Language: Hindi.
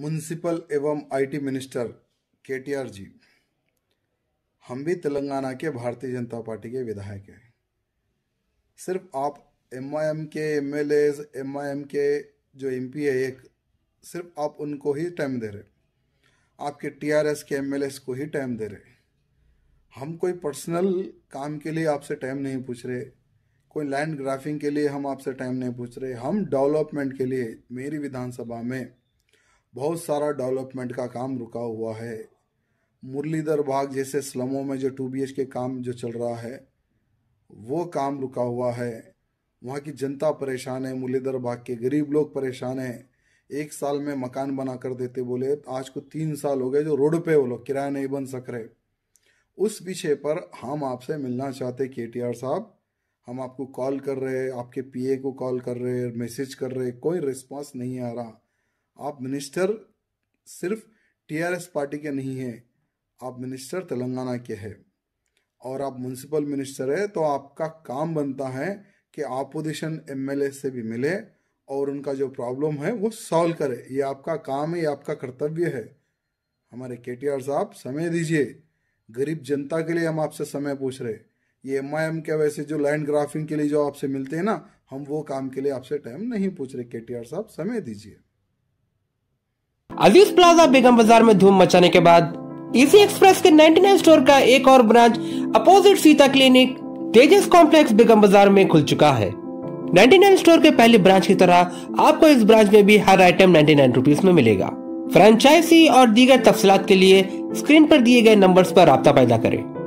म्यूनसिपल एवं आईटी मिनिस्टर के जी हम भी तेलंगाना के भारतीय जनता पार्टी के विधायक हैं सिर्फ आप एम के एम एल एम के जो एम पी है एक सिर्फ आप उनको ही टाइम दे रहे आपके T R S K M L को ही टाइम दे रहे हम कोई पर्सनल काम के लिए आपसे टाइम नहीं पूछ रहे कोई लैंड ग्राफिंग के लिए हम आपसे टाइम नहीं पूछ रहे हम डेवलपमेंट के लिए मेरी विधानसभा में बहुत सारा डेवलपमेंट का काम रुका हुआ है मुरलीधर बाग जैसे स्लमों में जो टू बी के काम जो चल रहा है वो काम रुका हुआ है वहाँ की जनता परेशान है मुरलीधर बाग के गरीब लोग परेशान हैं एक साल में मकान बना कर देते बोले आज को तीन साल हो गए जो रोड पे वो लोग किराया नहीं बन सक रहे उस विषय पर हम आपसे मिलना चाहते के टी आर साहब हम आपको कॉल कर रहे हैं आपके पीए को कॉल कर रहे हैं मैसेज कर रहे कोई रिस्पांस नहीं आ रहा आप मिनिस्टर सिर्फ टीआरएस पार्टी के नहीं हैं आप मिनिस्टर तेलंगाना के हैं और आप म्यूनसिपल मिनिस्टर है तो आपका काम बनता है कि आपोजिशन एमएलए से भी मिले और उनका जो प्रॉब्लम है वो सॉल्व करे ये आपका काम है ये आपका कर्तव्य है हमारे के साहब समय दीजिए गरीब जनता के लिए हम आपसे समय पूछ रहे ये एम आई एम के वैसे जो लैंड ग्राफिंग के लिए जो आपसे मिलते हैं ना हम वो काम के लिए आपसे टाइम नहीं पूछ रहे के साहब समय दीजिए अजीज प्लाजा बेगम बाजार में धूम मचाने के बाद इसी एक्सप्रेस के 99 स्टोर का एक और branch opposite Sita clinic Tejas complex Begum Bazar में खुल चुका है 99 स्टोर के पहले ब्रांच की तरह आपको इस ब्रांच में भी हर आइटम 99 नाइन में मिलेगा फ्रेंचाइजी और दीगर तफसलात के लिए स्क्रीन पर दिए गए नंबर्स पर रबता पैदा करें